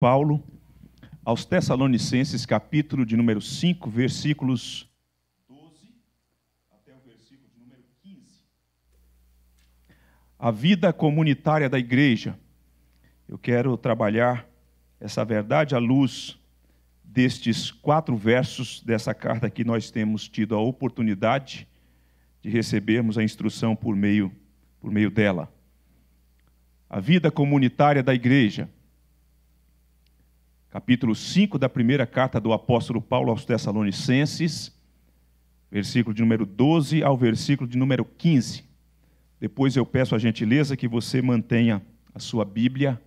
Paulo aos Tessalonicenses, capítulo de número 5, versículos 12 até o versículo de número 15. A vida comunitária da igreja. Eu quero trabalhar essa verdade à luz destes quatro versos dessa carta que nós temos tido a oportunidade de recebermos a instrução por meio por meio dela. A vida comunitária da igreja capítulo 5 da primeira carta do apóstolo Paulo aos Tessalonicenses, versículo de número 12 ao versículo de número 15. Depois eu peço a gentileza que você mantenha a sua Bíblia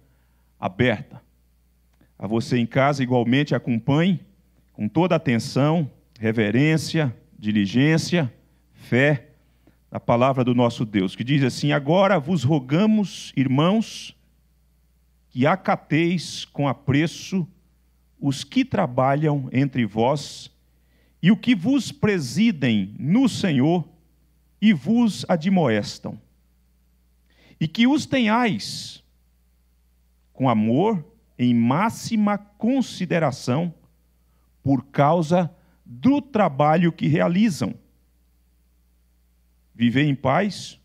aberta. A você em casa, igualmente, acompanhe com toda atenção, reverência, diligência, fé, a palavra do nosso Deus, que diz assim: Agora vos rogamos, irmãos, que acateis com apreço os que trabalham entre vós e o que vos presidem no Senhor e vos admoestam. E que os tenhais com amor em máxima consideração por causa do trabalho que realizam. Viver em paz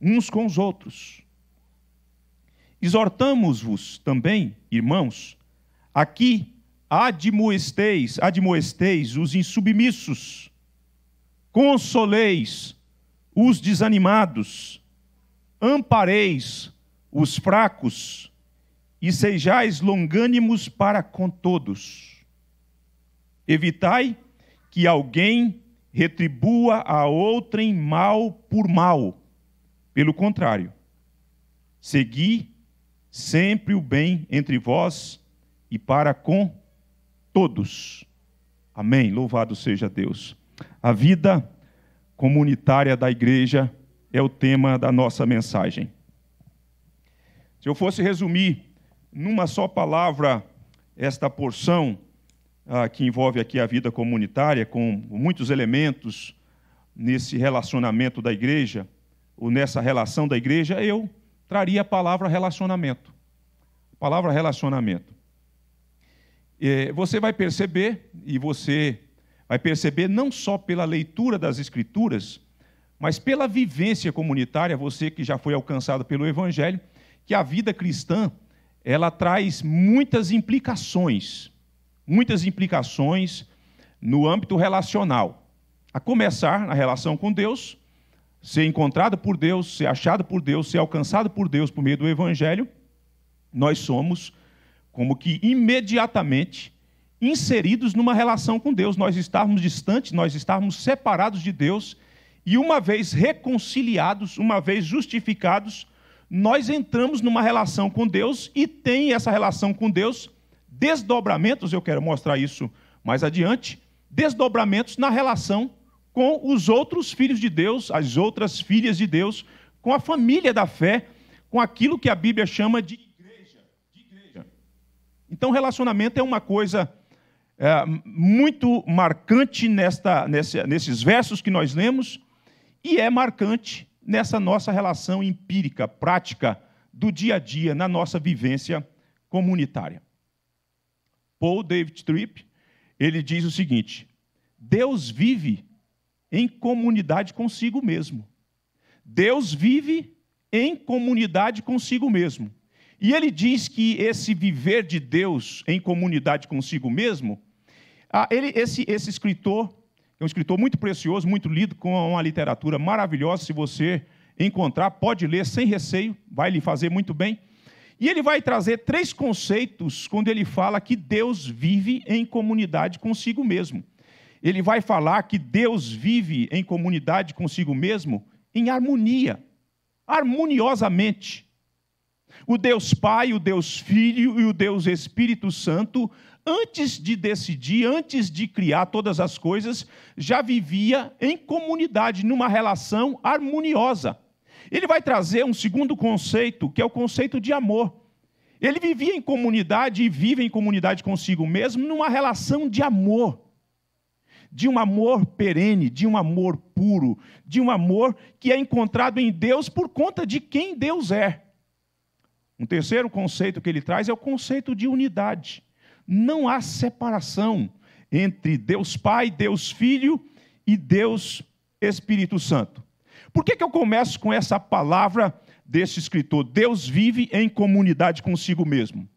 uns com os outros. Exortamos-vos também, irmãos, aqui admoesteis, admoesteis os insubmissos, consoleis os desanimados, ampareis os fracos e sejais longânimos para com todos. Evitai que alguém retribua a outrem mal por mal. Pelo contrário, segui sempre o bem entre vós e para com todos. Amém. Louvado seja Deus. A vida comunitária da igreja é o tema da nossa mensagem. Se eu fosse resumir numa só palavra esta porção ah, que envolve aqui a vida comunitária, com muitos elementos nesse relacionamento da igreja, ou nessa relação da igreja, eu traria a palavra relacionamento. A palavra relacionamento. É, você vai perceber, e você vai perceber não só pela leitura das Escrituras, mas pela vivência comunitária, você que já foi alcançado pelo Evangelho, que a vida cristã ela traz muitas implicações, muitas implicações no âmbito relacional. A começar na relação com Deus, ser encontrado por Deus, ser achado por Deus, ser alcançado por Deus por meio do Evangelho, nós somos como que imediatamente inseridos numa relação com Deus, nós estarmos distantes, nós estarmos separados de Deus, e uma vez reconciliados, uma vez justificados, nós entramos numa relação com Deus e tem essa relação com Deus desdobramentos, eu quero mostrar isso mais adiante, desdobramentos na relação com os outros filhos de Deus, as outras filhas de Deus, com a família da fé, com aquilo que a Bíblia chama de então, relacionamento é uma coisa é, muito marcante nesta, nesse, nesses versos que nós lemos e é marcante nessa nossa relação empírica, prática, do dia a dia, na nossa vivência comunitária. Paul David Tripp, ele diz o seguinte: Deus vive em comunidade consigo mesmo. Deus vive em comunidade consigo mesmo. E ele diz que esse viver de Deus em comunidade consigo mesmo, ah, ele, esse, esse escritor, é um escritor muito precioso, muito lido, com uma literatura maravilhosa. Se você encontrar, pode ler sem receio, vai lhe fazer muito bem. E ele vai trazer três conceitos quando ele fala que Deus vive em comunidade consigo mesmo. Ele vai falar que Deus vive em comunidade consigo mesmo em harmonia, harmoniosamente o Deus Pai, o Deus Filho e o Deus Espírito Santo, antes de decidir, antes de criar todas as coisas, já vivia em comunidade, numa relação harmoniosa. Ele vai trazer um segundo conceito, que é o conceito de amor. Ele vivia em comunidade e vive em comunidade consigo mesmo, numa relação de amor. De um amor perene, de um amor puro, de um amor que é encontrado em Deus por conta de quem Deus é. Um terceiro conceito que ele traz é o conceito de unidade. Não há separação entre Deus Pai, Deus Filho e Deus Espírito Santo. Por que, que eu começo com essa palavra desse escritor? Deus vive em comunidade consigo mesmo.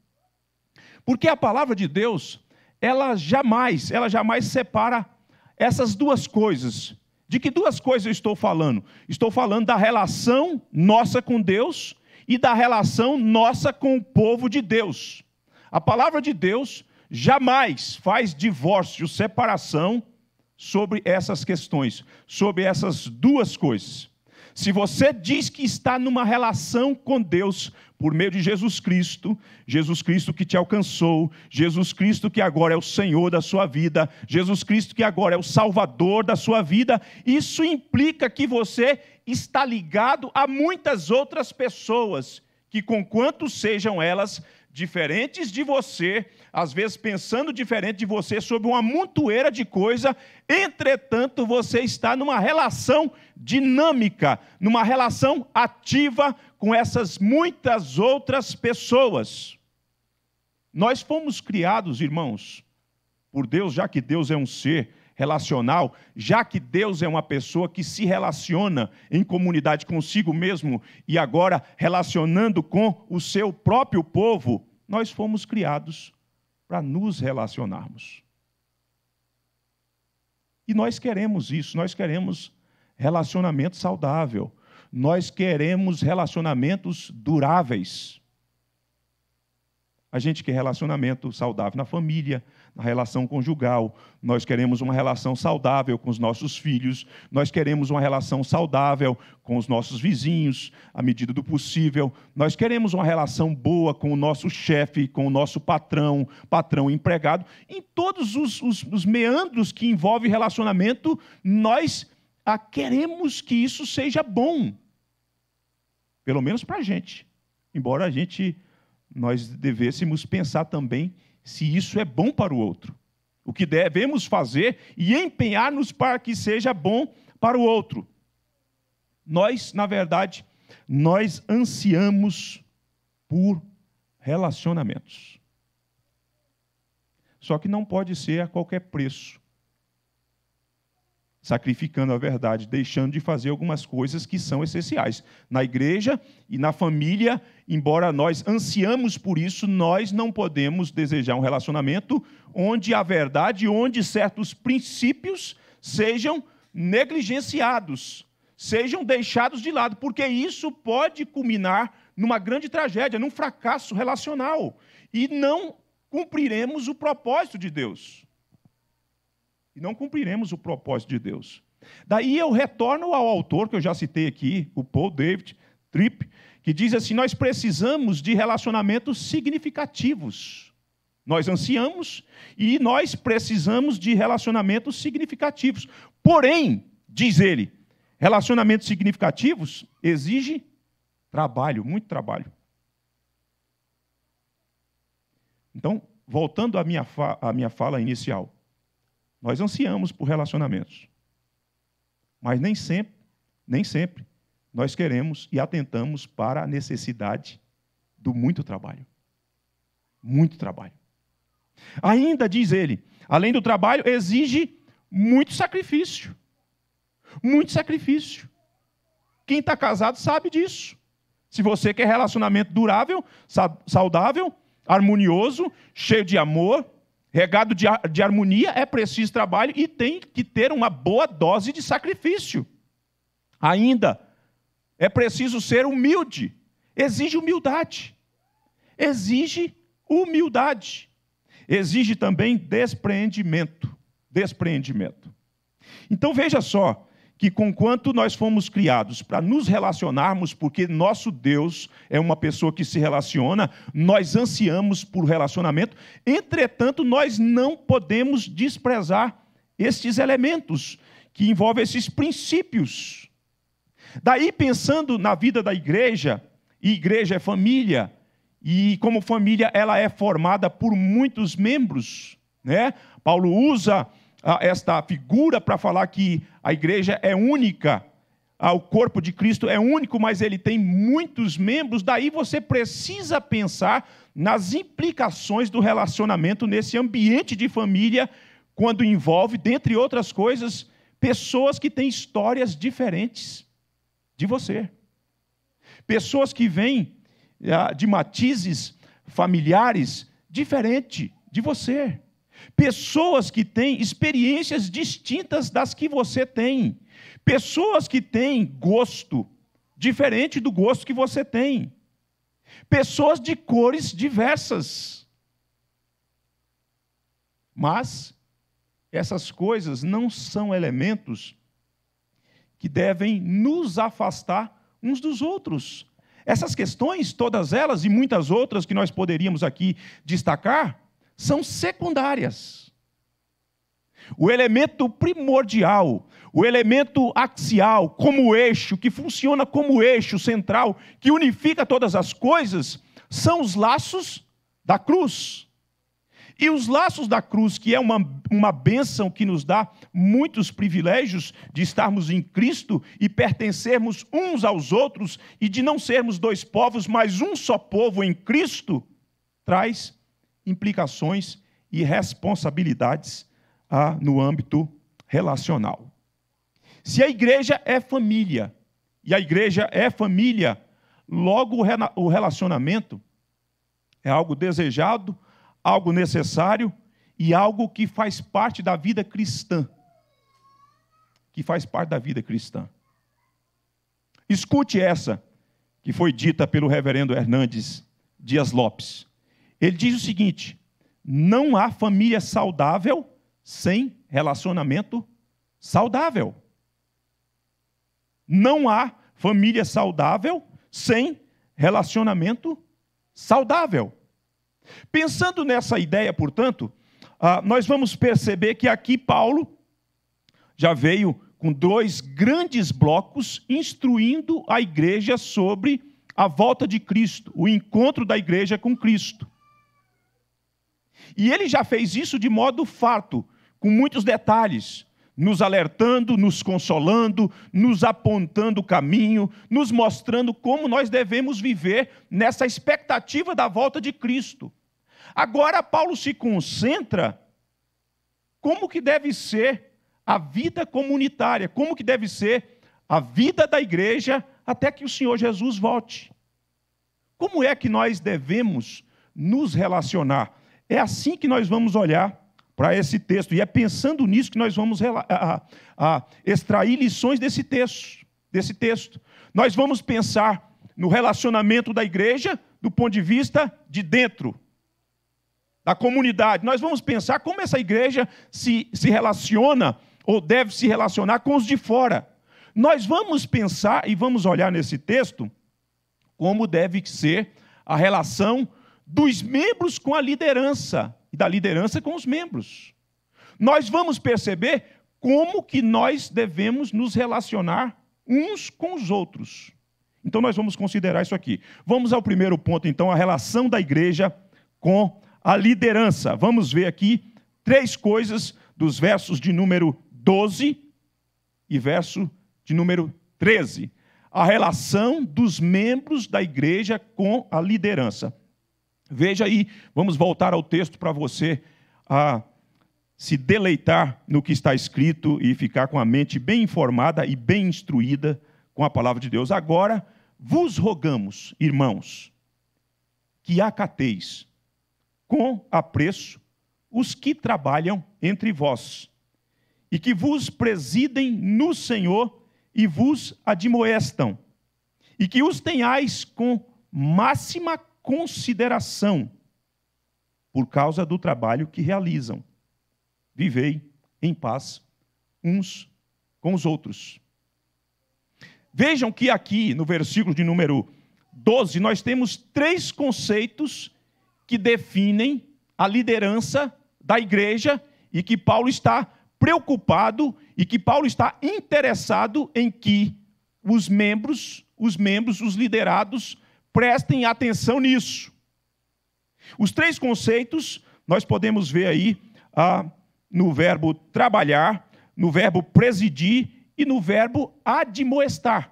Porque a palavra de Deus, ela jamais, ela jamais separa essas duas coisas. De que duas coisas eu estou falando? Estou falando da relação nossa com Deus e da relação nossa com o povo de Deus. A palavra de Deus jamais faz divórcio, separação sobre essas questões, sobre essas duas coisas. Se você diz que está numa relação com Deus por meio de Jesus Cristo, Jesus Cristo que te alcançou, Jesus Cristo que agora é o Senhor da sua vida, Jesus Cristo que agora é o Salvador da sua vida, isso implica que você está ligado a muitas outras pessoas que, conquanto sejam elas, diferentes de você, às vezes pensando diferente de você, sobre uma montoeira de coisa, entretanto você está numa relação dinâmica, numa relação ativa com essas muitas outras pessoas. Nós fomos criados, irmãos, por Deus, já que Deus é um ser relacional, já que Deus é uma pessoa que se relaciona em comunidade consigo mesmo e agora relacionando com o seu próprio povo, nós fomos criados para nos relacionarmos. E nós queremos isso, nós queremos relacionamento saudável, nós queremos relacionamentos duráveis. A gente quer relacionamento saudável na família, na relação conjugal, nós queremos uma relação saudável com os nossos filhos, nós queremos uma relação saudável com os nossos vizinhos, à medida do possível, nós queremos uma relação boa com o nosso chefe, com o nosso patrão, patrão empregado, em todos os, os, os meandros que envolve relacionamento, nós ah, queremos que isso seja bom, pelo menos para a gente, embora a gente nós devêssemos pensar também se isso é bom para o outro. O que devemos fazer e empenhar-nos para que seja bom para o outro. Nós, na verdade, nós ansiamos por relacionamentos. Só que não pode ser a qualquer preço sacrificando a verdade, deixando de fazer algumas coisas que são essenciais na igreja e na família. Embora nós ansiamos por isso, nós não podemos desejar um relacionamento onde a verdade, onde certos princípios sejam negligenciados, sejam deixados de lado, porque isso pode culminar numa grande tragédia, num fracasso relacional e não cumpriremos o propósito de Deus e não cumpriremos o propósito de Deus. Daí eu retorno ao autor que eu já citei aqui, o Paul David Tripp, que diz assim: nós precisamos de relacionamentos significativos. Nós ansiamos e nós precisamos de relacionamentos significativos. Porém, diz ele, relacionamentos significativos exigem trabalho, muito trabalho. Então, voltando à minha, à minha fala inicial, nós ansiamos por relacionamentos. Mas nem sempre, nem sempre nós queremos e atentamos para a necessidade do muito trabalho. Muito trabalho. Ainda diz ele, além do trabalho, exige muito sacrifício. Muito sacrifício. Quem está casado sabe disso. Se você quer relacionamento durável, saudável, harmonioso, cheio de amor, Regado de, de harmonia é preciso trabalho e tem que ter uma boa dose de sacrifício. Ainda, é preciso ser humilde. Exige humildade. Exige humildade. Exige também despreendimento. Despreendimento. Então veja só, que conquanto nós fomos criados para nos relacionarmos, porque nosso Deus é uma pessoa que se relaciona, nós ansiamos por relacionamento, entretanto, nós não podemos desprezar estes elementos que envolvem esses princípios. Daí, pensando na vida da igreja, e igreja é família, e como família ela é formada por muitos membros, né? Paulo usa esta figura para falar que a igreja é única, o corpo de Cristo é único, mas ele tem muitos membros, daí você precisa pensar nas implicações do relacionamento nesse ambiente de família, quando envolve, dentre outras coisas, pessoas que têm histórias diferentes de você. Pessoas que vêm de matizes familiares diferente de você. Pessoas que têm experiências distintas das que você tem. Pessoas que têm gosto diferente do gosto que você tem. Pessoas de cores diversas. Mas essas coisas não são elementos que devem nos afastar uns dos outros. Essas questões, todas elas e muitas outras que nós poderíamos aqui destacar, são secundárias. O elemento primordial, o elemento axial, como eixo, que funciona como eixo central, que unifica todas as coisas, são os laços da cruz. E os laços da cruz, que é uma, uma bênção que nos dá muitos privilégios de estarmos em Cristo e pertencermos uns aos outros e de não sermos dois povos, mas um só povo em Cristo, traz implicações e responsabilidades ah, no âmbito relacional. Se a igreja é família, e a igreja é família, logo o relacionamento é algo desejado, algo necessário e algo que faz parte da vida cristã. Que faz parte da vida cristã. Escute essa, que foi dita pelo reverendo Hernandes Dias Lopes. Ele diz o seguinte: não há família saudável sem relacionamento saudável. Não há família saudável sem relacionamento saudável. Pensando nessa ideia, portanto, ah, nós vamos perceber que aqui Paulo já veio com dois grandes blocos instruindo a igreja sobre a volta de Cristo, o encontro da igreja com Cristo. E ele já fez isso de modo farto, com muitos detalhes, nos alertando, nos consolando, nos apontando o caminho, nos mostrando como nós devemos viver nessa expectativa da volta de Cristo. Agora Paulo se concentra como que deve ser a vida comunitária, como que deve ser a vida da igreja até que o Senhor Jesus volte. Como é que nós devemos nos relacionar? É assim que nós vamos olhar para esse texto, e é pensando nisso que nós vamos a, a extrair lições desse texto, desse texto. Nós vamos pensar no relacionamento da igreja do ponto de vista de dentro, da comunidade. Nós vamos pensar como essa igreja se, se relaciona ou deve se relacionar com os de fora. Nós vamos pensar e vamos olhar nesse texto como deve ser a relação dos membros com a liderança e da liderança com os membros. Nós vamos perceber como que nós devemos nos relacionar uns com os outros. Então nós vamos considerar isso aqui. Vamos ao primeiro ponto, então, a relação da igreja com a liderança. Vamos ver aqui três coisas dos versos de número 12 e verso de número 13. A relação dos membros da igreja com a liderança. Veja aí, vamos voltar ao texto para você a se deleitar no que está escrito e ficar com a mente bem informada e bem instruída com a palavra de Deus. Agora, vos rogamos, irmãos, que acateis com apreço os que trabalham entre vós e que vos presidem no Senhor e vos admoestam, e que os tenhais com máxima consideração por causa do trabalho que realizam. Vivei em paz uns com os outros. Vejam que aqui no versículo de número 12 nós temos três conceitos que definem a liderança da igreja e que Paulo está preocupado e que Paulo está interessado em que os membros, os membros, os liderados Prestem atenção nisso. Os três conceitos nós podemos ver aí ah, no verbo trabalhar, no verbo presidir e no verbo admoestar.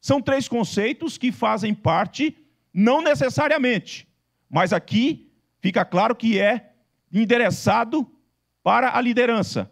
São três conceitos que fazem parte, não necessariamente, mas aqui fica claro que é endereçado para a liderança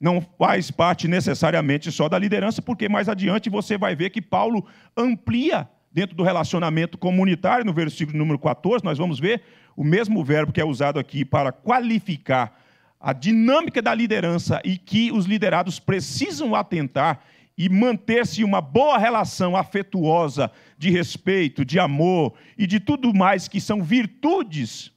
não faz parte necessariamente só da liderança, porque mais adiante você vai ver que Paulo amplia dentro do relacionamento comunitário, no versículo número 14, nós vamos ver o mesmo verbo que é usado aqui para qualificar a dinâmica da liderança e que os liderados precisam atentar e manter-se uma boa relação afetuosa, de respeito, de amor e de tudo mais que são virtudes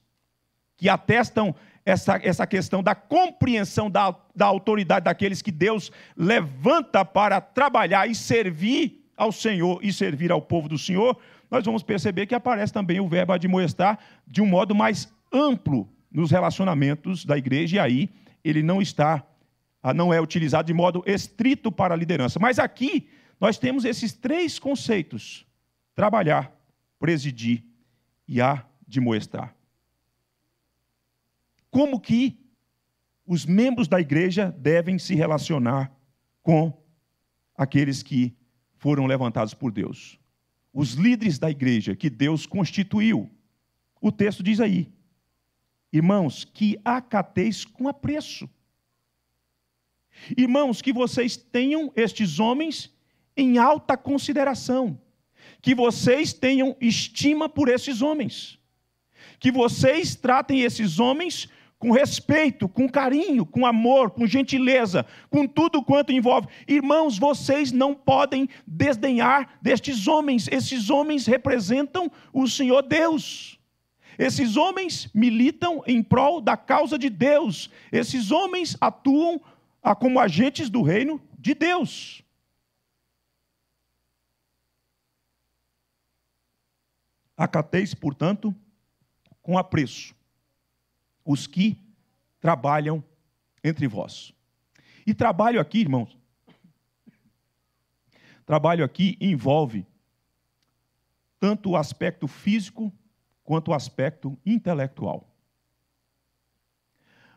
que atestam essa, essa questão da compreensão da, da autoridade daqueles que Deus levanta para trabalhar e servir ao Senhor e servir ao povo do Senhor, nós vamos perceber que aparece também o verbo admoestar de um modo mais amplo nos relacionamentos da igreja, e aí ele não está, ah, não é utilizado de modo estrito para a liderança. Mas aqui nós temos esses três conceitos: trabalhar, presidir e admoestar como que os membros da igreja devem se relacionar com aqueles que foram levantados por Deus. Os líderes da igreja que Deus constituiu. O texto diz aí: Irmãos, que acateis com apreço. Irmãos, que vocês tenham estes homens em alta consideração, que vocês tenham estima por esses homens, que vocês tratem esses homens com respeito, com carinho, com amor, com gentileza, com tudo quanto envolve. Irmãos, vocês não podem desdenhar destes homens. Esses homens representam o Senhor Deus. Esses homens militam em prol da causa de Deus. Esses homens atuam como agentes do reino de Deus. Acateis, portanto, com apreço os que trabalham entre vós. E trabalho aqui, irmãos, trabalho aqui envolve tanto o aspecto físico quanto o aspecto intelectual.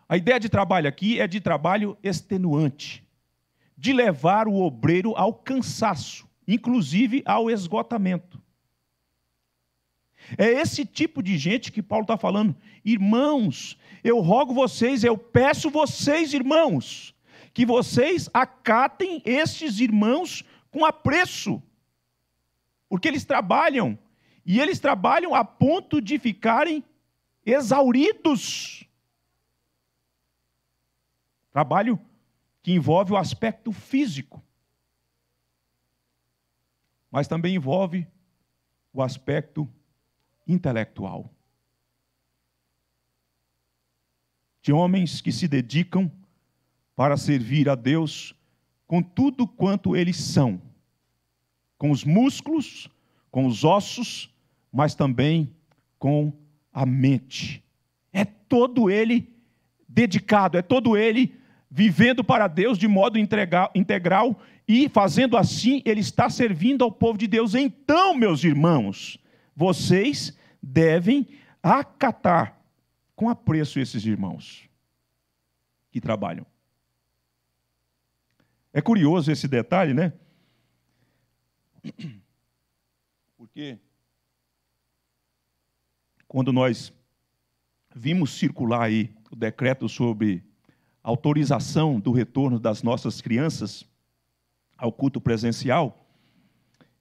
A ideia de trabalho aqui é de trabalho extenuante, de levar o obreiro ao cansaço, inclusive ao esgotamento. É esse tipo de gente que Paulo está falando. Irmãos, eu rogo vocês, eu peço vocês, irmãos, que vocês acatem estes irmãos com apreço, porque eles trabalham, e eles trabalham a ponto de ficarem exauridos. Trabalho que envolve o aspecto físico, mas também envolve o aspecto intelectual. De homens que se dedicam para servir a Deus com tudo quanto eles são, com os músculos, com os ossos, mas também com a mente. É todo ele dedicado, é todo ele vivendo para Deus de modo integral e fazendo assim, ele está servindo ao povo de Deus. Então, meus irmãos, vocês devem acatar com apreço esses irmãos que trabalham. É curioso esse detalhe, né? Porque quando nós vimos circular aí o decreto sobre autorização do retorno das nossas crianças ao culto presencial,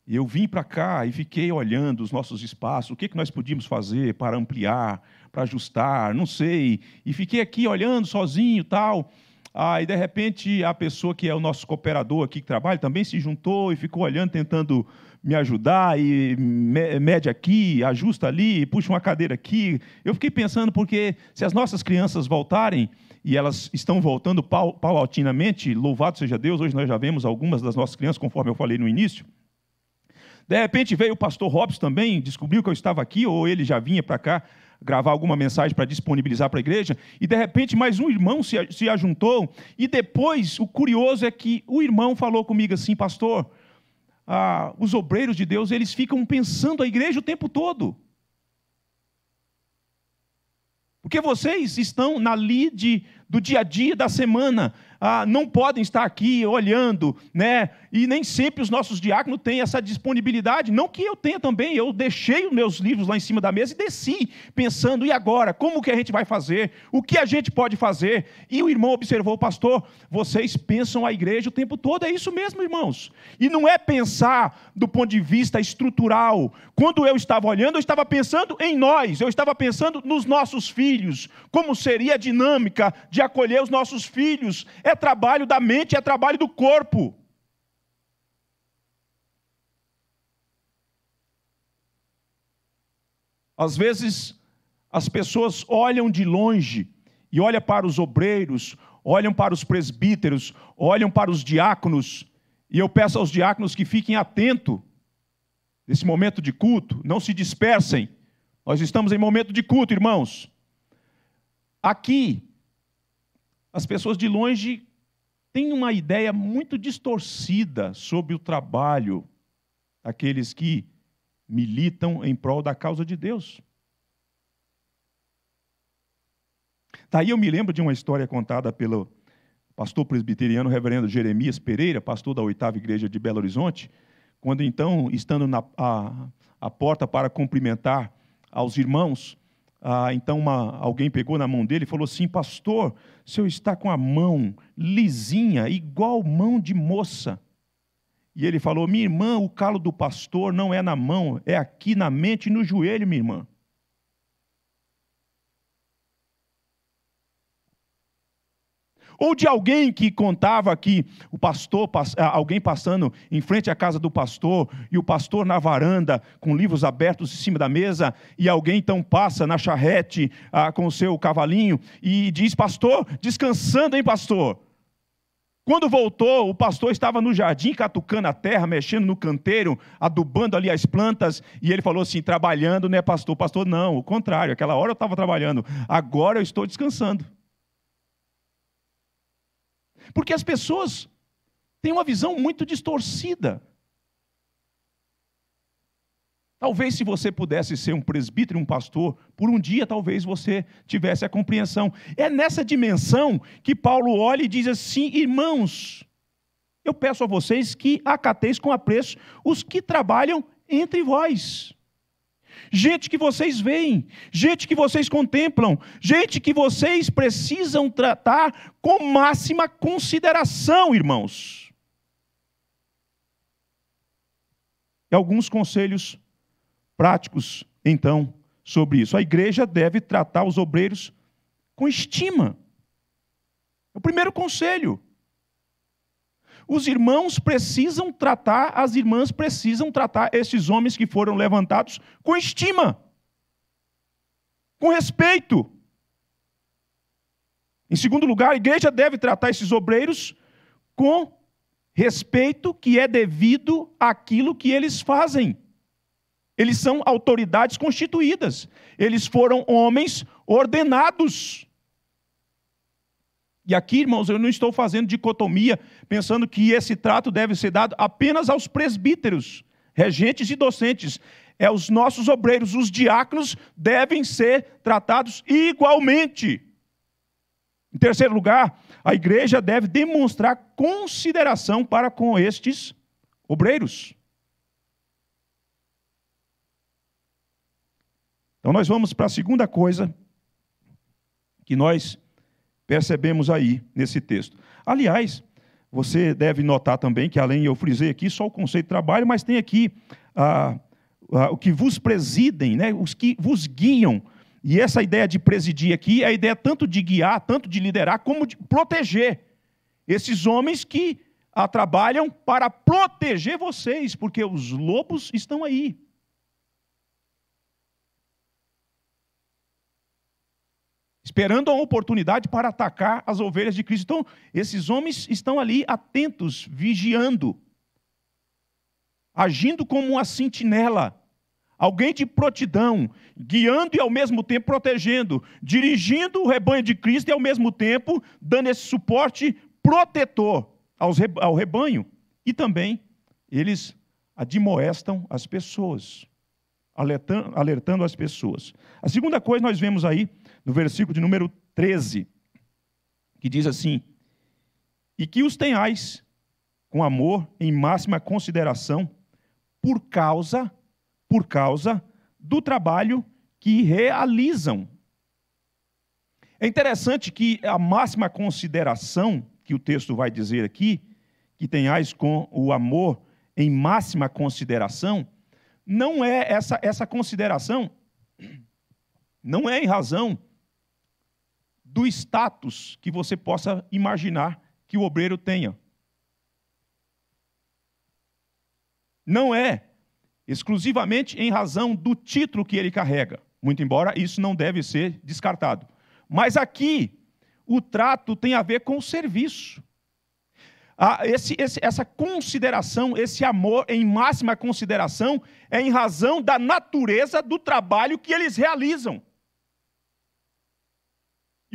eu vim para cá e fiquei olhando os nossos espaços, o que, que nós podíamos fazer para ampliar, para ajustar, não sei. E fiquei aqui olhando sozinho tal. Ah, e de repente a pessoa que é o nosso cooperador aqui que trabalha também se juntou e ficou olhando, tentando me ajudar, e mede aqui, ajusta ali, puxa uma cadeira aqui. Eu fiquei pensando, porque se as nossas crianças voltarem, e elas estão voltando paulatinamente, louvado seja Deus, hoje nós já vemos algumas das nossas crianças, conforme eu falei no início, de repente veio o pastor Robson também, descobriu que eu estava aqui, ou ele já vinha para cá gravar alguma mensagem para disponibilizar para a igreja, e de repente mais um irmão se, se ajuntou, e depois o curioso é que o irmão falou comigo assim, pastor, ah, os obreiros de Deus, eles ficam pensando a igreja o tempo todo. Porque vocês estão na lide do dia a dia da semana ah, não podem estar aqui olhando, né? E nem sempre os nossos diáconos têm essa disponibilidade. Não que eu tenha também, eu deixei os meus livros lá em cima da mesa e desci, pensando, e agora? Como que a gente vai fazer? O que a gente pode fazer? E o irmão observou, pastor, vocês pensam a igreja o tempo todo, é isso mesmo, irmãos. E não é pensar do ponto de vista estrutural. Quando eu estava olhando, eu estava pensando em nós, eu estava pensando nos nossos filhos, como seria a dinâmica de acolher os nossos filhos. É trabalho da mente, é trabalho do corpo. Às vezes as pessoas olham de longe e olham para os obreiros, olham para os presbíteros, olham para os diáconos e eu peço aos diáconos que fiquem atentos nesse momento de culto, não se dispersem. Nós estamos em momento de culto, irmãos. Aqui, as pessoas de longe têm uma ideia muito distorcida sobre o trabalho daqueles que militam em prol da causa de Deus. Daí eu me lembro de uma história contada pelo pastor presbiteriano reverendo Jeremias Pereira, pastor da oitava igreja de Belo Horizonte, quando então, estando na a, a porta para cumprimentar aos irmãos, então uma, alguém pegou na mão dele e falou assim, pastor, o senhor está com a mão lisinha, igual mão de moça. E ele falou, minha irmã, o calo do pastor não é na mão, é aqui na mente e no joelho, minha irmã. Ou de alguém que contava que o pastor, ah, alguém passando em frente à casa do pastor, e o pastor na varanda, com livros abertos em cima da mesa, e alguém então passa na charrete ah, com o seu cavalinho e diz: Pastor, descansando, hein, pastor? Quando voltou, o pastor estava no jardim catucando a terra, mexendo no canteiro, adubando ali as plantas, e ele falou assim: trabalhando, né, pastor? Pastor, não, o contrário, aquela hora eu estava trabalhando, agora eu estou descansando. Porque as pessoas têm uma visão muito distorcida. Talvez se você pudesse ser um presbítero, um pastor, por um dia talvez você tivesse a compreensão. É nessa dimensão que Paulo olha e diz assim: "Irmãos, eu peço a vocês que acateis com apreço os que trabalham entre vós gente que vocês veem, gente que vocês contemplam, gente que vocês precisam tratar com máxima consideração, irmãos. E alguns conselhos práticos, então, sobre isso. A igreja deve tratar os obreiros com estima. É o primeiro conselho. Os irmãos precisam tratar, as irmãs precisam tratar esses homens que foram levantados com estima, com respeito. Em segundo lugar, a igreja deve tratar esses obreiros com respeito que é devido àquilo que eles fazem. Eles são autoridades constituídas, eles foram homens ordenados. E aqui, irmãos, eu não estou fazendo dicotomia, pensando que esse trato deve ser dado apenas aos presbíteros, regentes e docentes. É os nossos obreiros, os diáconos devem ser tratados igualmente. Em terceiro lugar, a igreja deve demonstrar consideração para com estes obreiros. Então nós vamos para a segunda coisa que nós percebemos aí nesse texto. Aliás, você deve notar também que, além eu frisei aqui só o conceito de trabalho, mas tem aqui ah, ah, o que vos presidem, né? os que vos guiam. E essa ideia de presidir aqui é a ideia tanto de guiar, tanto de liderar, como de proteger esses homens que ah, trabalham para proteger vocês, porque os lobos estão aí. esperando a oportunidade para atacar as ovelhas de Cristo. Então, esses homens estão ali atentos, vigiando, agindo como uma sentinela, alguém de prontidão, guiando e ao mesmo tempo protegendo, dirigindo o rebanho de Cristo e ao mesmo tempo dando esse suporte protetor ao rebanho. E também eles admoestam as pessoas, alertando as pessoas. A segunda coisa nós vemos aí no versículo de número 13, que diz assim: E que os tenhais com amor em máxima consideração, por causa, por causa do trabalho que realizam. É interessante que a máxima consideração que o texto vai dizer aqui, que tenhais com o amor em máxima consideração, não é essa, essa consideração, não é em razão do status que você possa imaginar que o obreiro tenha. Não é exclusivamente em razão do título que ele carrega, muito embora isso não deve ser descartado. Mas aqui, o trato tem a ver com o serviço. Ah, esse, esse, essa consideração, esse amor em máxima consideração, é em razão da natureza do trabalho que eles realizam.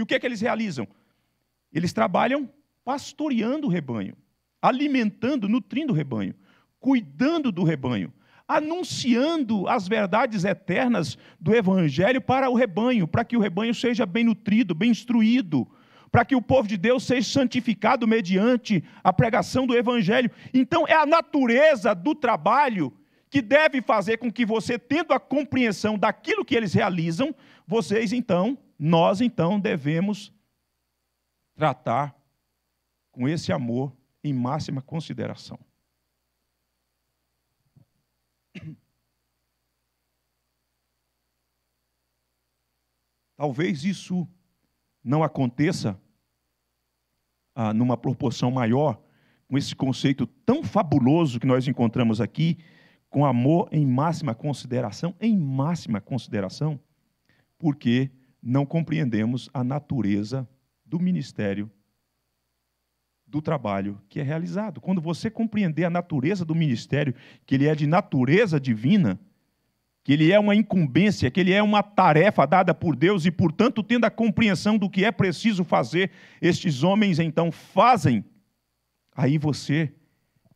E o que é que eles realizam? Eles trabalham pastoreando o rebanho, alimentando, nutrindo o rebanho, cuidando do rebanho, anunciando as verdades eternas do evangelho para o rebanho, para que o rebanho seja bem nutrido, bem instruído, para que o povo de Deus seja santificado mediante a pregação do Evangelho. Então, é a natureza do trabalho que deve fazer com que você, tendo a compreensão daquilo que eles realizam, vocês então nós então devemos tratar com esse amor em máxima consideração. Talvez isso não aconteça ah, numa proporção maior com esse conceito tão fabuloso que nós encontramos aqui, com amor em máxima consideração, em máxima consideração, porque não compreendemos a natureza do ministério do trabalho que é realizado. Quando você compreender a natureza do ministério, que ele é de natureza divina, que ele é uma incumbência, que ele é uma tarefa dada por Deus e, portanto, tendo a compreensão do que é preciso fazer, estes homens então fazem. Aí você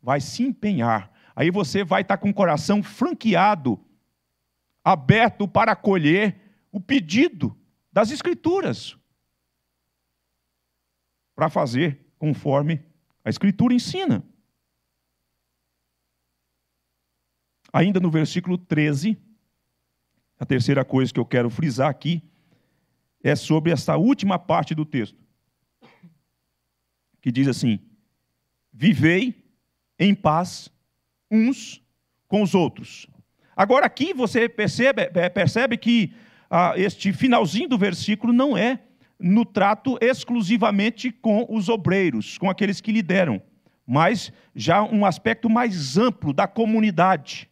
vai se empenhar, aí você vai estar tá com o coração franqueado, aberto para acolher o pedido das Escrituras para fazer conforme a Escritura ensina. Ainda no versículo 13, a terceira coisa que eu quero frisar aqui é sobre essa última parte do texto, que diz assim: Vivei em paz uns com os outros. Agora aqui você percebe, é, percebe que ah, este finalzinho do versículo não é no trato exclusivamente com os obreiros, com aqueles que lideram, mas já um aspecto mais amplo da comunidade.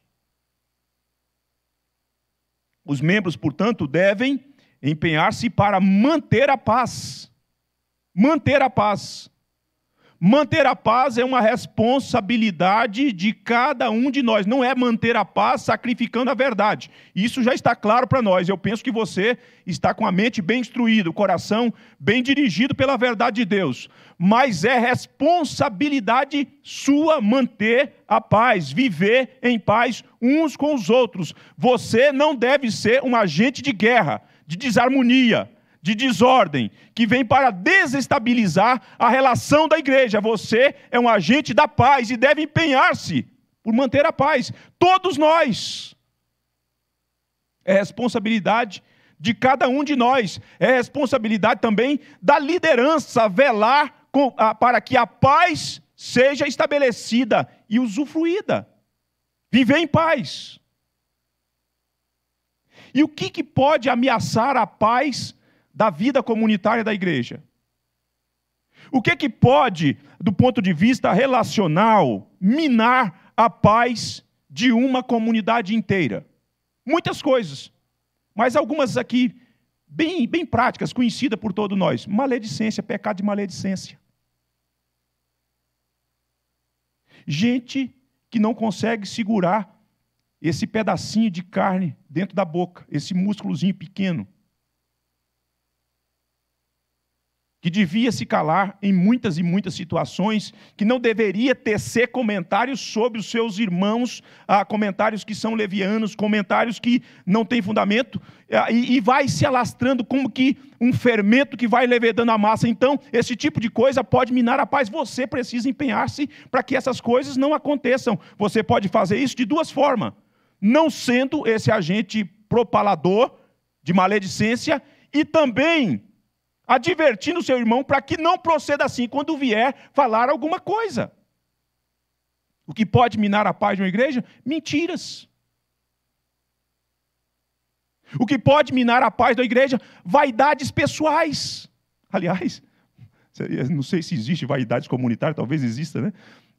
Os membros, portanto, devem empenhar-se para manter a paz. Manter a paz. Manter a paz é uma responsabilidade de cada um de nós. Não é manter a paz sacrificando a verdade. Isso já está claro para nós. Eu penso que você está com a mente bem instruída, o coração bem dirigido pela verdade de Deus. Mas é responsabilidade sua manter a paz, viver em paz uns com os outros. Você não deve ser um agente de guerra, de desarmonia de desordem que vem para desestabilizar a relação da igreja. Você é um agente da paz e deve empenhar-se por manter a paz. Todos nós. É responsabilidade de cada um de nós, é responsabilidade também da liderança velar com, a, para que a paz seja estabelecida e usufruída. Viver em paz. E o que, que pode ameaçar a paz da vida comunitária da igreja. O que que pode, do ponto de vista relacional, minar a paz de uma comunidade inteira? Muitas coisas, mas algumas aqui bem, bem práticas, conhecida por todos nós. Maledicência, pecado de maledicência. Gente que não consegue segurar esse pedacinho de carne dentro da boca, esse músculozinho pequeno. que devia se calar em muitas e muitas situações, que não deveria tecer comentários sobre os seus irmãos, ah, comentários que são levianos, comentários que não têm fundamento, ah, e, e, vai se alastrando como que um fermento que vai levedando a massa. Então, esse tipo de coisa pode minar a paz. Você precisa empenhar-se para que essas coisas não aconteçam. Você pode fazer isso de duas formas: não sendo esse agente propalador de maledicência e também advertindo seu irmão para que não proceda assim quando vier falar alguma coisa. O que pode minar a paz de uma igreja? Mentiras. O que pode minar a paz da igreja? Vaidades pessoais. Aliás, não sei se existe vaidades comunitárias, talvez exista, né?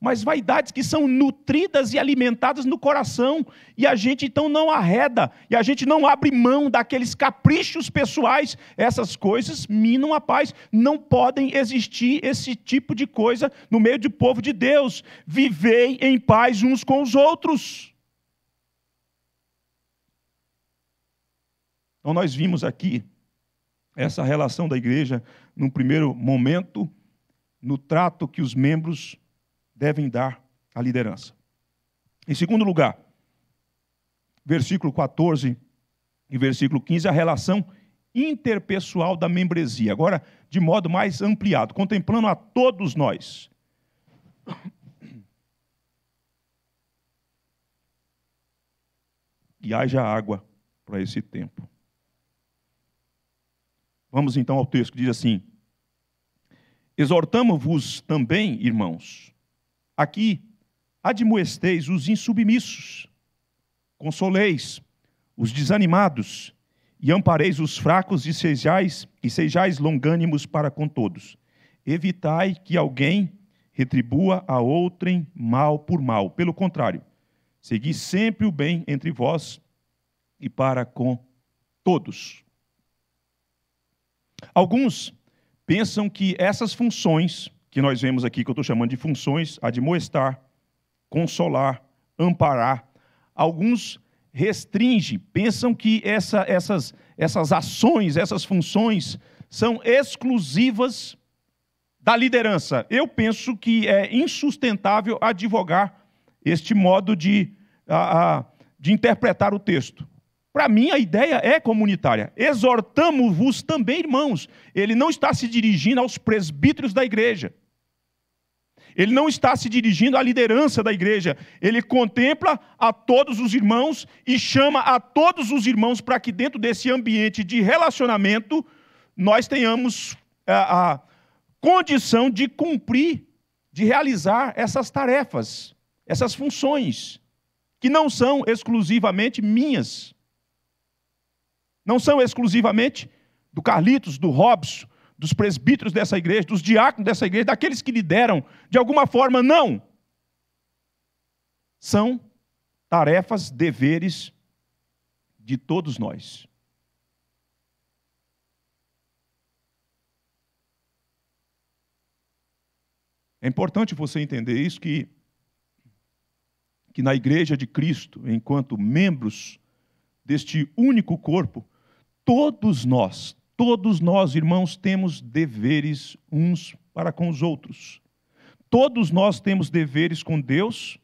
mas vaidades que são nutridas e alimentadas no coração, e a gente então não arreda, e a gente não abre mão daqueles caprichos pessoais. Essas coisas minam a paz, não podem existir esse tipo de coisa no meio do povo de Deus. Vivei em paz uns com os outros. Então nós vimos aqui essa relação da igreja num primeiro momento no trato que os membros devem dar a liderança. Em segundo lugar, versículo 14 e versículo 15, a relação interpessoal da membresia. Agora, de modo mais ampliado, contemplando a todos nós. E haja água para esse tempo. Vamos então ao texto que diz assim: Exortamos-vos também, irmãos, Aqui, admoesteis os insubmissos, consoleis os desanimados e ampareis os fracos e sejais, e sejais longânimos para com todos. Evitai que alguém retribua a outrem mal por mal. Pelo contrário, segui sempre o bem entre vós e para com todos. Alguns pensam que essas funções que nós vemos aqui, que eu estou chamando de funções, admoestar, consolar, amparar. Alguns restringem, pensam que essa, essas, essas ações, essas funções são exclusivas da liderança. Eu penso que é insustentável advogar este modo de, a, a, de interpretar o texto. Para mim, a ideia é comunitária. Exortamos-vos também, irmãos. Ele não está se dirigindo aos presbíteros da igreja. Ele não está se dirigindo à liderança da igreja. Ele contempla a todos os irmãos e chama a todos os irmãos para que, dentro desse ambiente de relacionamento, nós tenhamos a, é, a condição de cumprir, de realizar essas tarefas, essas funções, que não são exclusivamente minhas. Não são exclusivamente do Carlitos, do Robson, dos presbíteros dessa igreja, dos diáconos dessa igreja, daqueles que lideram, de alguma forma, não. São tarefas, deveres de todos nós. É importante você entender isso que que na igreja de Cristo, enquanto membros deste único corpo, todos nós, Todos nós, irmãos, temos deveres uns para com os outros. Todos nós temos deveres com Deus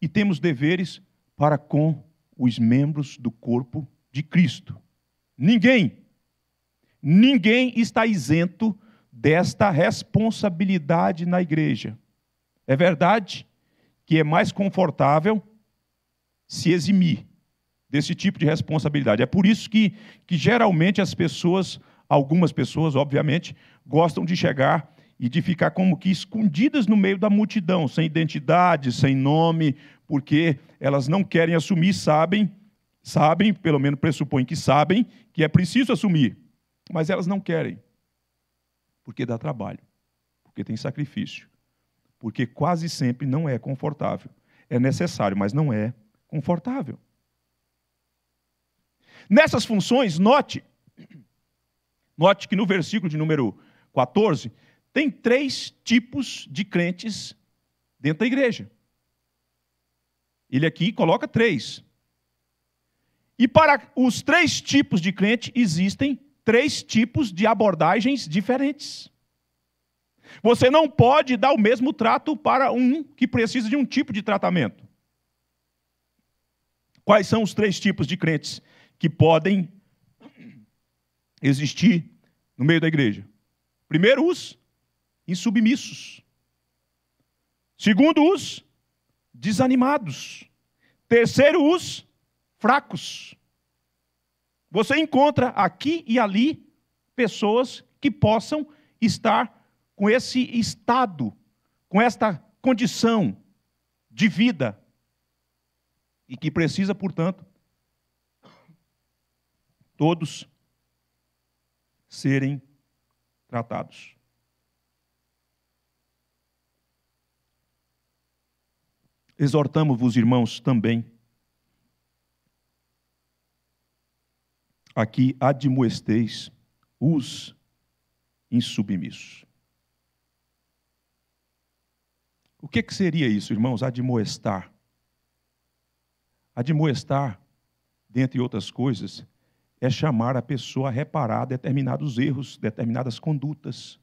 e temos deveres para com os membros do corpo de Cristo. Ninguém, ninguém está isento desta responsabilidade na igreja. É verdade que é mais confortável se eximir desse tipo de responsabilidade. É por isso que, que geralmente as pessoas, algumas pessoas, obviamente, gostam de chegar e de ficar como que escondidas no meio da multidão, sem identidade, sem nome, porque elas não querem assumir, sabem, sabem, pelo menos pressupõem que sabem, que é preciso assumir, mas elas não querem, porque dá trabalho, porque tem sacrifício, porque quase sempre não é confortável. É necessário, mas não é confortável. Nessas funções, note, note que no versículo de número 14, tem três tipos de crentes dentro da igreja. Ele aqui coloca três. E para os três tipos de crente existem três tipos de abordagens diferentes. Você não pode dar o mesmo trato para um que precisa de um tipo de tratamento. Quais são os três tipos de crentes que podem existir no meio da igreja. Primeiro, os insubmissos. Segundo, os desanimados. Terceiro, os fracos. Você encontra aqui e ali pessoas que possam estar com esse estado, com esta condição de vida e que precisa, portanto, todos serem tratados. Exortamos-vos, irmãos, também aqui admoesteis os insubmissos. O que, que seria isso, irmãos? Admoestar. Admoestar, dentre outras coisas, é chamar a pessoa a reparar determinados erros, determinadas condutas.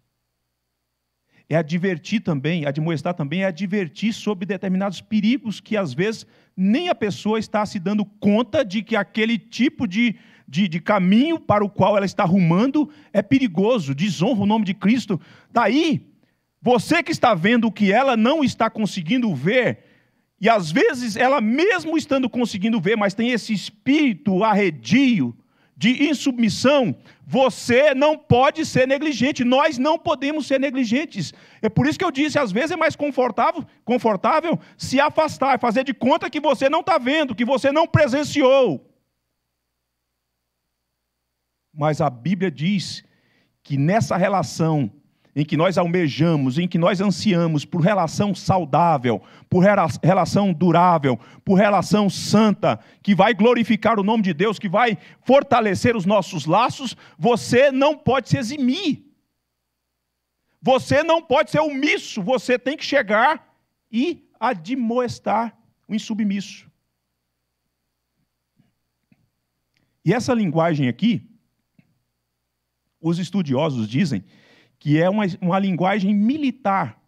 É advertir também, admoestar também, é advertir sobre determinados perigos que às vezes nem a pessoa está se dando conta de que aquele tipo de, de, de caminho para o qual ela está rumando é perigoso, desonra o nome de Cristo. Daí, você que está vendo o que ela não está conseguindo ver, e às vezes ela, mesmo estando conseguindo ver, mas tem esse espírito arredio, de insubmissão, você não pode ser negligente. Nós não podemos ser negligentes. É por isso que eu disse, às vezes é mais confortável, confortável se afastar, fazer de conta que você não está vendo, que você não presenciou. Mas a Bíblia diz que nessa relação em que nós almejamos, em que nós ansiamos por relação saudável, por relação durável, por relação santa, que vai glorificar o nome de Deus, que vai fortalecer os nossos laços, você não pode se eximir. Você não pode ser omisso, você tem que chegar e admoestar o insubmisso. E essa linguagem aqui, os estudiosos dizem que é uma, uma linguagem militar,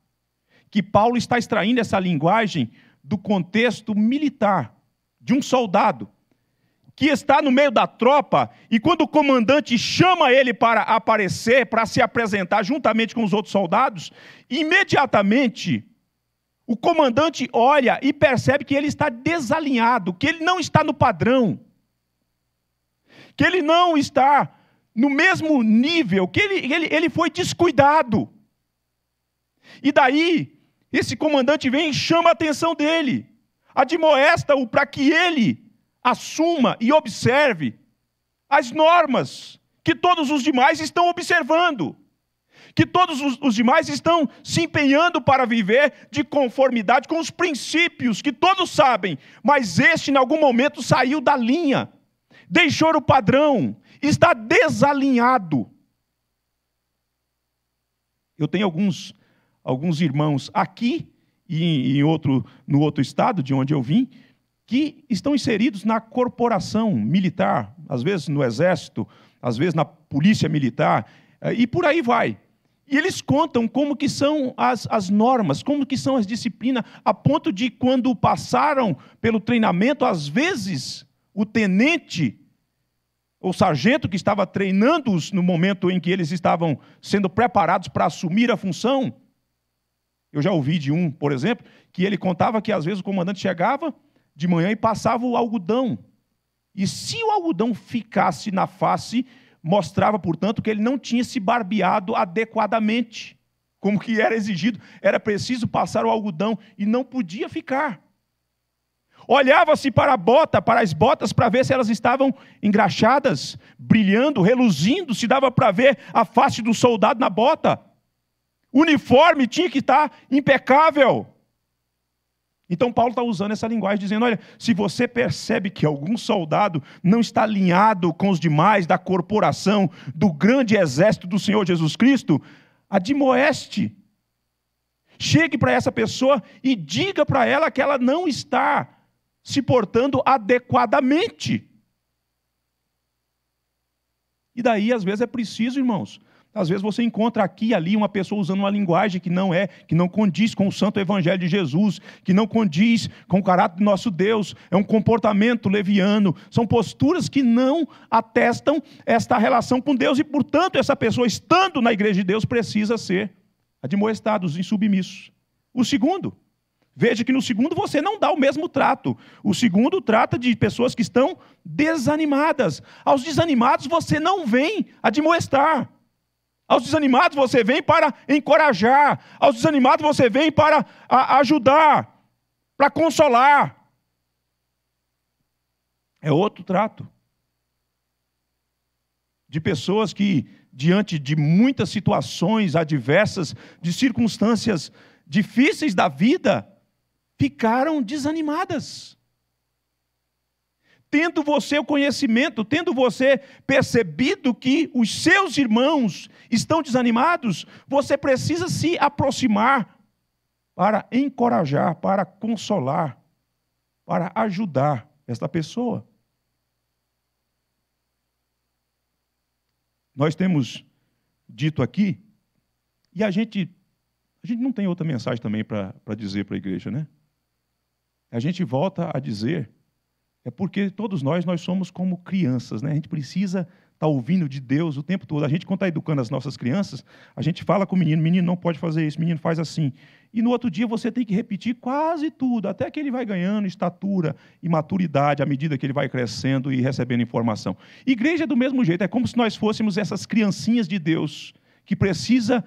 que Paulo está extraindo essa linguagem do contexto militar, de um soldado, que está no meio da tropa, e quando o comandante chama ele para aparecer, para se apresentar juntamente com os outros soldados, imediatamente o comandante olha e percebe que ele está desalinhado, que ele não está no padrão, que ele não está no mesmo nível que ele, ele, ele foi descuidado. E daí, esse comandante vem e chama a atenção dele, admoesta-o para que ele assuma e observe as normas que todos os demais estão observando, que todos os, os, demais estão se empenhando para viver de conformidade com os princípios que todos sabem, mas este, em algum momento, saiu da linha, deixou o padrão está desalinhado. Eu tenho alguns, alguns irmãos aqui e em outro, no outro estado de onde eu vim, que estão inseridos na corporação militar, às vezes no exército, às vezes na polícia militar, eh, e por aí vai. E eles contam como que são as, as normas, como que são as disciplinas, a ponto de quando passaram pelo treinamento, às vezes o tenente o sargento que estava treinando-os no momento em que eles estavam sendo preparados para assumir a função. Eu já ouvi de um, por exemplo, que ele contava que às vezes o comandante chegava de manhã e passava o algodão. E se o algodão ficasse na face, mostrava, portanto, que ele não tinha se barbeado adequadamente, como que era exigido. Era preciso passar o algodão e não podia ficar olhava-se para a bota, para as botas, para ver se elas estavam engraxadas, brilhando, reluzindo, se dava para ver a face do soldado na bota. O uniforme tinha que estar impecável. Então Paulo está usando essa linguagem, dizendo: olha, se você percebe que algum soldado não está alinhado com os demais da corporação do grande exército do Senhor Jesus Cristo, admoeste. Chegue para essa pessoa e diga para ela que ela não está se portando adequadamente. E daí, às vezes, é preciso, irmãos. Às vezes você encontra aqui e ali uma pessoa usando uma linguagem que não é, que não condiz com o santo evangelho de Jesus, que não condiz com o caráter de nosso Deus, é um comportamento leviano, são posturas que não atestam esta relação com Deus e, portanto, essa pessoa, estando na igreja de Deus, precisa ser admoestada, os insubmissos. O segundo, Veja que no segundo você não dá o mesmo trato. O segundo trata de pessoas que estão desanimadas. Aos desanimados você não vem admoestar. Aos desanimados você vem para encorajar. Aos desanimados você vem para ajudar, para consolar. É outro trato. De pessoas que, diante de muitas situações adversas, de circunstâncias difíceis da vida, ficaram desanimadas. Tendo você o conhecimento, tendo você percebido que os seus irmãos estão desanimados, você precisa se aproximar para encorajar, para consolar, para ajudar esta pessoa. Nós temos dito aqui, e a gente, a gente não tem outra mensagem também para dizer para a igreja, né? a gente volta a dizer, é porque todos nós, nós somos como crianças, né? A gente precisa estar tá ouvindo de Deus o tempo todo. A gente, quando está educando as nossas crianças, a gente fala com o menino, menino não pode fazer isso, menino faz assim. E no outro dia você tem que repetir quase tudo, até que ele vai ganhando estatura e maturidade à medida que ele vai crescendo e recebendo informação. Igreja é do mesmo jeito, é como se nós fôssemos essas criancinhas de Deus que precisa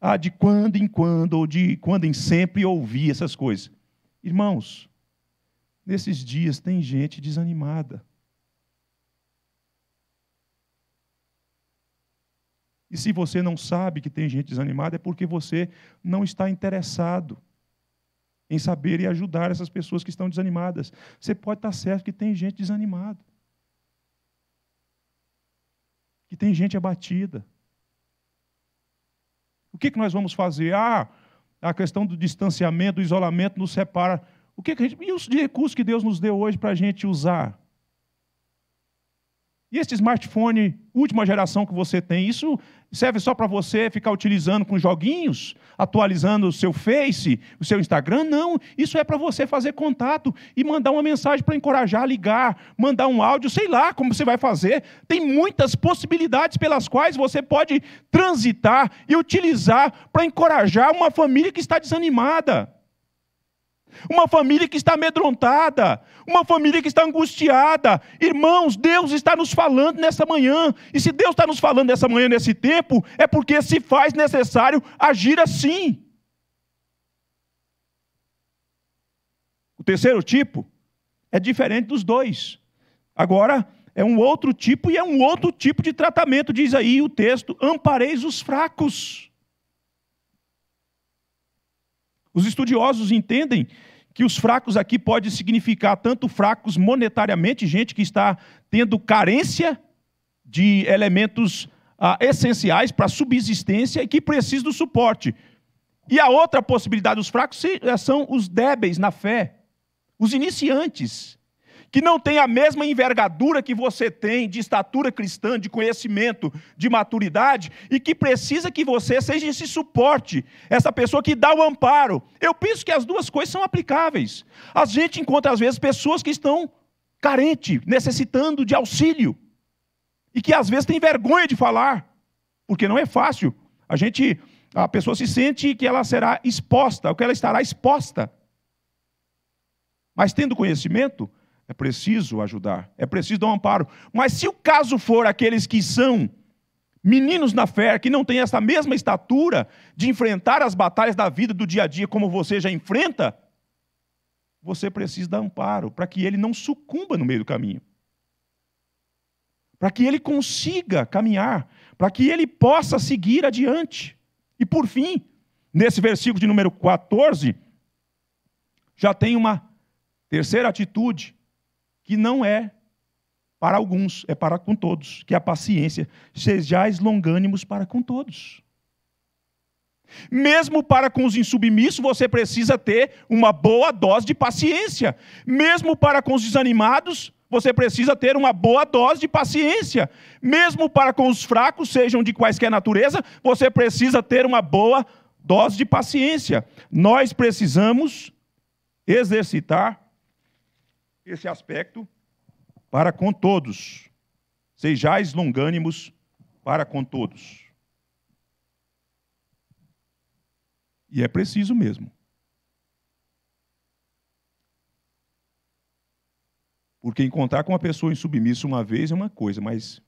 ah, de quando em quando ou de quando em sempre ouvir essas coisas. Irmãos, Nesses dias tem gente desanimada. E se você não sabe que tem gente desanimada, é porque você não está interessado em saber e ajudar essas pessoas que estão desanimadas. Você pode estar certo que tem gente desanimada, que tem gente abatida. O que, que nós vamos fazer? Ah, a questão do distanciamento, do isolamento nos separa. O que, que a gente, e os recursos que Deus nos deu hoje para a gente usar? E este smartphone última geração que você tem, isso serve só para você ficar utilizando com joguinhos, atualizando o seu Face, o seu Instagram? Não, isso é para você fazer contato e mandar uma mensagem para encorajar, ligar, mandar um áudio, sei lá como você vai fazer. Tem muitas possibilidades pelas quais você pode transitar e utilizar para encorajar uma família que está desanimada uma família que está amedrontada, uma família que está angustiada. Irmãos, Deus está nos falando nessa manhã, e se Deus está nos falando nessa manhã, nesse tempo, é porque se faz necessário agir assim. O terceiro tipo é diferente dos dois. Agora, é um outro tipo e é um outro tipo de tratamento, diz aí o texto: ampareis os fracos. Os estudiosos entendem que os fracos aqui pode significar tanto fracos monetariamente, gente que está tendo carência de elementos ah, essenciais para a subsistência e que precisa do suporte. E a outra possibilidade dos fracos eh, são os débeis na fé, os iniciantes, que não tem a mesma envergadura que você tem de estatura cristã, de conhecimento, de maturidade, e que precisa que você seja esse suporte, essa pessoa que dá o amparo. Eu penso que as duas coisas são aplicáveis. A gente encontra, às vezes, pessoas que estão carentes, necessitando de auxílio, e que às vezes tem vergonha de falar, porque não é fácil. A gente, a pessoa se sente que ela será exposta, ou que ela estará exposta. Mas tendo conhecimento, é preciso ajudar, é preciso dar um amparo. Mas se o caso for aqueles que são meninos na fé, que não têm essa mesma estatura de enfrentar as batalhas da vida do dia a dia como você já enfrenta, você precisa dar amparo para que ele não sucumba no meio do caminho. Para que ele consiga caminhar, para que ele possa seguir adiante. E por fim, nesse versículo de número 14, já tem uma terceira atitude que não é para alguns, é para com todos, que é a paciência. Sejais longânimos para com todos. Mesmo para com os insubmissos, você precisa ter uma boa dose de paciência. Mesmo para com os desanimados, você precisa ter uma boa dose de paciência. Mesmo para com os fracos, sejam de quaisquer natureza, você precisa ter uma boa dose de paciência. Nós precisamos exercitar esse aspecto para com todos. Sejais longânimos para com todos. E é preciso mesmo. Porque encontrar com uma pessoa insubmissa uma vez é uma coisa, mas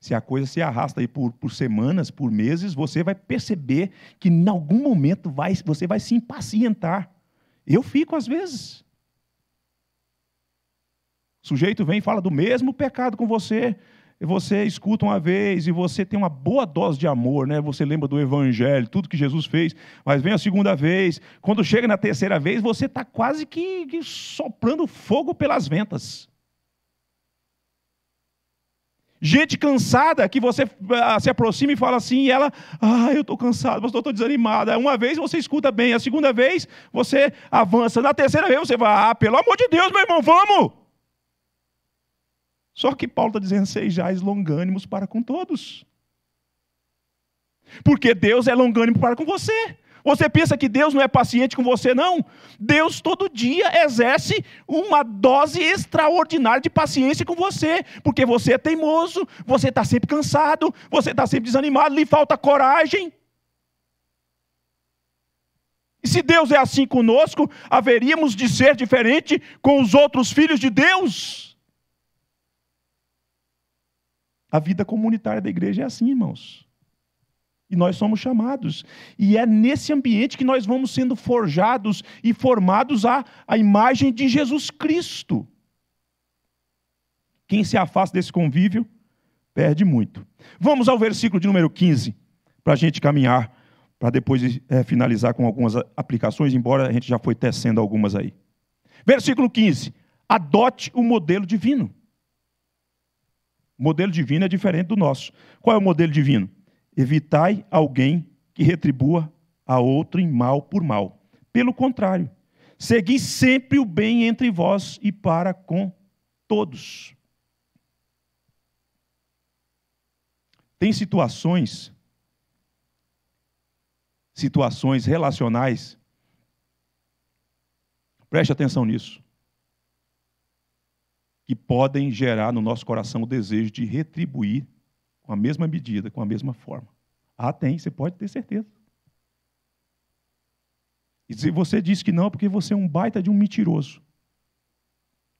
se a coisa se arrasta aí por, por semanas, por meses, você vai perceber que em algum momento vai, você vai se impacientar. Eu fico às vezes. O sujeito vem e fala do mesmo pecado com você, e você escuta uma vez, e você tem uma boa dose de amor, né? Você lembra do evangelho, tudo que Jesus fez, mas vem a segunda vez, quando chega na terceira vez, você está quase que, soprando fogo pelas ventas. Gente cansada que você ah, se aproxima e fala assim, e ela, ah, eu estou cansado, mas estou desanimada. Uma vez você escuta bem, a segunda vez você avança, na terceira vez você vai, ah, pelo amor de Deus, meu irmão, vamos! Só que Paulo está dizendo: sejais longânimos para com todos. Porque Deus é longânimo para com você. Você pensa que Deus não é paciente com você, não? Deus todo dia exerce uma dose extraordinária de paciência com você, porque você é teimoso, você está sempre cansado, você está sempre desanimado, lhe falta coragem. E se Deus é assim conosco, haveríamos de ser diferente com os outros filhos de Deus? A vida comunitária da igreja é assim, irmãos. E nós somos chamados. E é nesse ambiente que nós vamos sendo forjados e formados à, à imagem de Jesus Cristo. Quem se afasta desse convívio perde muito. Vamos ao versículo de número 15, para a gente caminhar, para depois é, finalizar com algumas aplicações, embora a gente já foi tecendo algumas aí. Versículo 15: adote o modelo divino. O modelo divino é diferente do nosso. Qual é o modelo divino? Evitai alguém que retribua a outro em mal por mal. Pelo contrário, segui sempre o bem entre vós e para com todos. Tem situações, situações relacionais, preste atenção nisso, que podem gerar no nosso coração o desejo de retribuir com a mesma medida, com a mesma forma. Ah, tem, você pode ter certeza. E se você diz que não, é porque você é um baita de um mentiroso.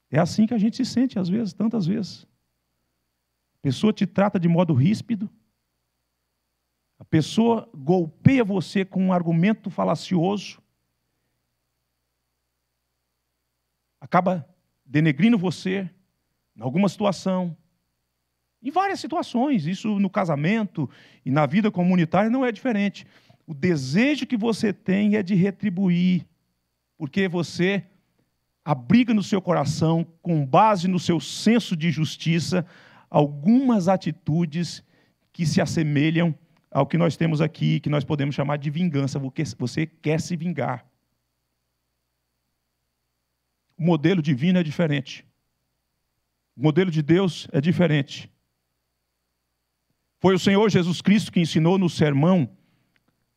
É assim que a gente se sente, às vezes, tantas vezes. A pessoa te trata de modo ríspido, a pessoa golpeia você com um argumento falacioso, acaba denegrindo você, em alguma situação. Em várias situações, isso no casamento e na vida comunitária não é diferente. O desejo que você tem é de retribuir, porque você abriga no seu coração, com base no seu senso de justiça, algumas atitudes que se assemelham ao que nós temos aqui, que nós podemos chamar de vingança. porque Você quer se vingar. O modelo divino é diferente. O modelo de Deus é diferente. Foi o Senhor Jesus Cristo que ensinou no sermão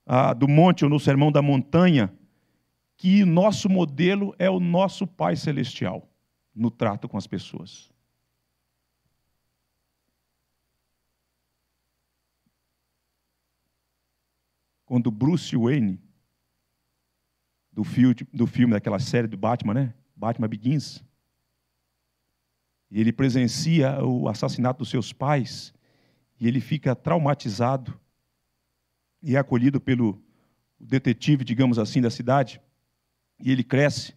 ah, do monte ou no sermão da montanha que nosso modelo é o nosso Pai Celestial no trato com as pessoas. Quando Bruce Wayne, do filme, do filme daquela série do Batman, né? Batman Begins. E ele presencia o assassinato dos seus pais e ele fica traumatizado e é acolhido pelo detetive, digamos assim, da cidade. E ele cresce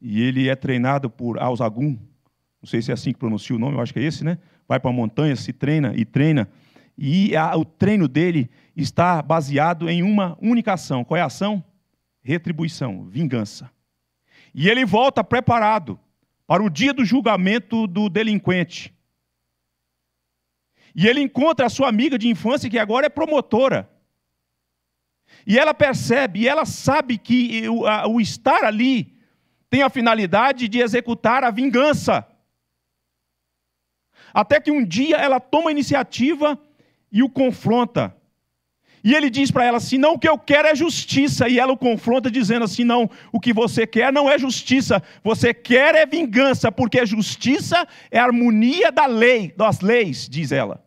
e ele é treinado por Al não sei se é assim que pronuncia o nome, eu acho que é esse, né? Vai para a montanha, se treina e treina. E a, o treino dele está baseado em uma única ação. Qual é a ação? Retribuição, vingança. E ele volta preparado para o dia do julgamento do delinquente. E ele encontra a sua amiga de infância, que agora é promotora. E ela percebe, e ela sabe que o, a, o estar ali tem a finalidade de executar a vingança. Até que um dia ela toma a iniciativa e o confronta. E ele diz para ela assim: não, o que eu quero é justiça. E ela o confronta, dizendo assim: não, o que você quer não é justiça, você quer é vingança, porque justiça é harmonia da lei, das leis, diz ela.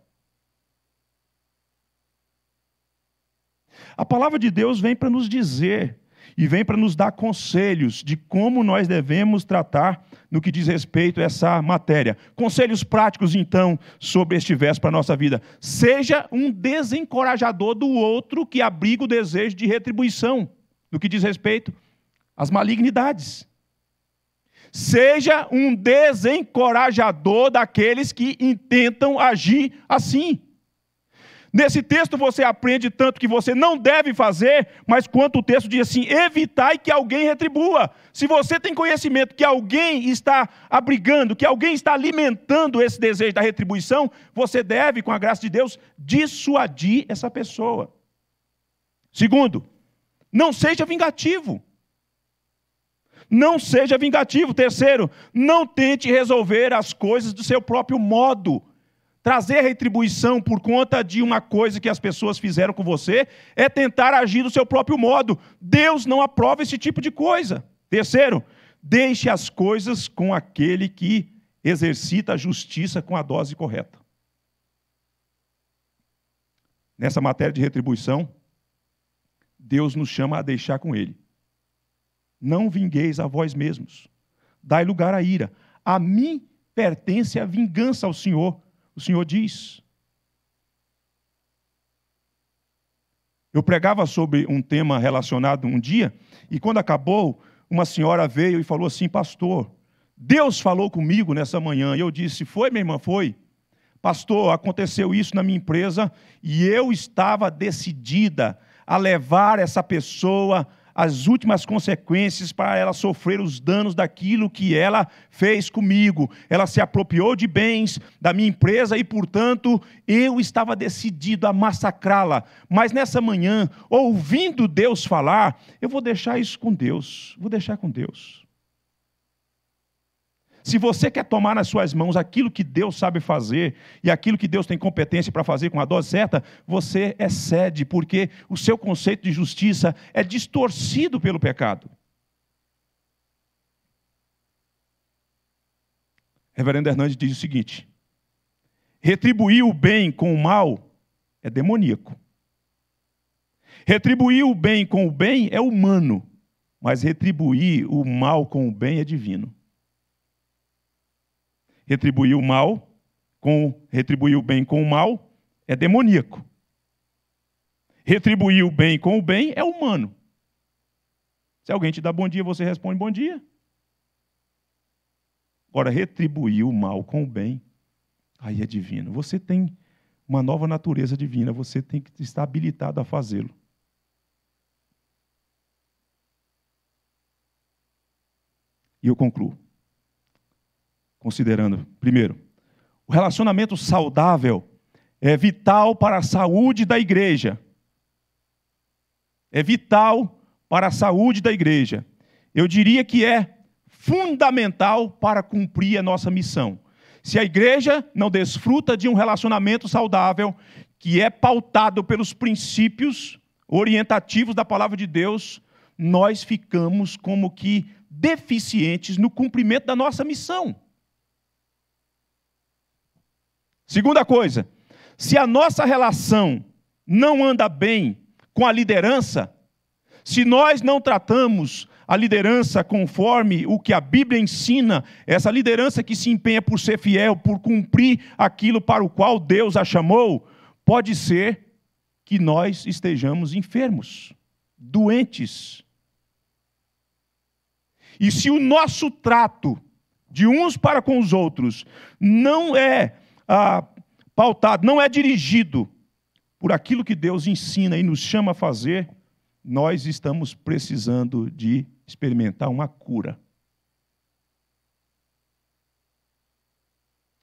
A palavra de Deus vem para nos dizer e vem para nos dar conselhos de como nós devemos tratar no que diz respeito a essa matéria. Conselhos práticos, então, sobre este verso para a nossa vida. Seja um desencorajador do outro que abriga o desejo de retribuição no que diz respeito às malignidades. Seja um desencorajador daqueles que intentam agir assim. Nesse texto você aprende tanto que você não deve fazer, mas quanto o texto diz assim: evitai que alguém retribua. Se você tem conhecimento que alguém está abrigando, que alguém está alimentando esse desejo da retribuição, você deve, com a graça de Deus, dissuadir essa pessoa. Segundo, não seja vingativo. Não seja vingativo. Terceiro, não tente resolver as coisas do seu próprio modo trazer retribuição por conta de uma coisa que as pessoas fizeram com você, é tentar agir do seu próprio modo. Deus não aprova esse tipo de coisa. Terceiro, deixe as coisas com aquele que exercita a justiça com a dose correta. Nessa matéria de retribuição, Deus nos chama a deixar com ele. Não vingueis a vós mesmos. Dai lugar à ira. A mim pertence a vingança ao Senhor. O Senhor diz. Eu pregava sobre um tema relacionado um dia, e quando acabou, uma senhora veio e falou assim: Pastor, Deus falou comigo nessa manhã. E eu disse: Foi, minha irmã, foi. Pastor, aconteceu isso na minha empresa e eu estava decidida a levar essa pessoa as últimas consequências para ela sofrer os danos daquilo que ela fez comigo. Ela se apropriou de bens da minha empresa e, portanto, eu estava decidido a massacrá-la. Mas nessa manhã, ouvindo Deus falar, eu vou deixar isso com Deus, vou deixar com Deus. Se você quer tomar nas suas mãos aquilo que Deus sabe fazer e aquilo que Deus tem competência para fazer com a dose certa, você excede, é porque o seu conceito de justiça é distorcido pelo pecado. Reverendo Hernandes diz o seguinte: retribuir o bem com o mal é demoníaco. Retribuir o bem com o bem é humano, mas retribuir o mal com o bem é divino retribuir o mal com retribuir o bem com o mal é demoníaco. Retribuir o bem com o bem é humano. Se alguém te dá bom dia, você responde bom dia. Agora, retribuir o mal com o bem, aí é divino. Você tem uma nova natureza divina, você tem que estar habilitado a fazê-lo. E eu concluo considerando. Primeiro, o relacionamento saudável é vital para a saúde da igreja. É vital para a saúde da igreja. Eu diria que é fundamental para cumprir a nossa missão. Se a igreja não desfruta de um relacionamento saudável, que é pautado pelos princípios orientativos da palavra de Deus, nós ficamos como que deficientes no cumprimento da nossa missão. Segunda coisa, se a nossa relação não anda bem com a liderança, se nós não tratamos a liderança conforme o que a Bíblia ensina, essa liderança que se empenha por ser fiel, por cumprir aquilo para o qual Deus a chamou, pode ser que nós estejamos enfermos, doentes. E se o nosso trato de uns para com os outros não é ah, pautado, não é dirigido por aquilo que Deus ensina e nos chama a fazer, nós estamos precisando de experimentar uma cura.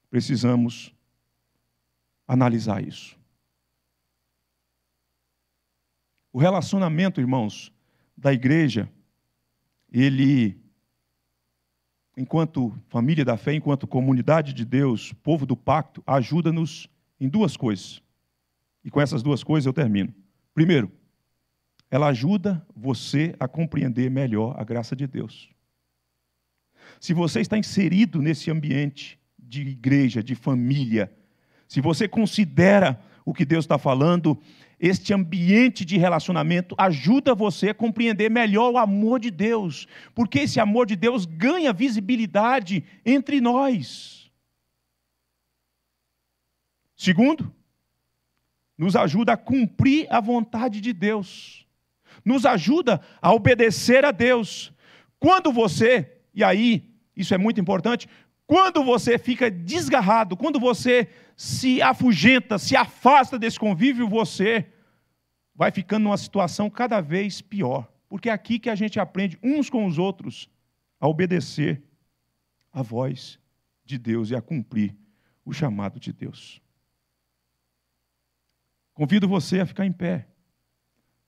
Precisamos analisar isso. O relacionamento, irmãos, da igreja, ele enquanto família da fé, enquanto comunidade de Deus, povo do pacto, ajuda-nos em duas coisas. E com essas duas coisas eu termino. Primeiro, ela ajuda você a compreender melhor a graça de Deus. Se você está inserido nesse ambiente de igreja, de família, se você considera o que Deus está falando, este ambiente de relacionamento ajuda você a compreender melhor o amor de Deus, porque esse amor de Deus ganha visibilidade entre nós. Segundo, nos ajuda a cumprir a vontade de Deus, nos ajuda a obedecer a Deus. Quando você, e aí isso é muito importante, quando você fica desgarrado, quando você se afugenta, se afasta desse convívio, você vai ficando numa situação cada vez pior. Porque é aqui que a gente aprende uns com os outros a obedecer a voz de Deus e a cumprir o chamado de Deus. Convido você a ficar em pé.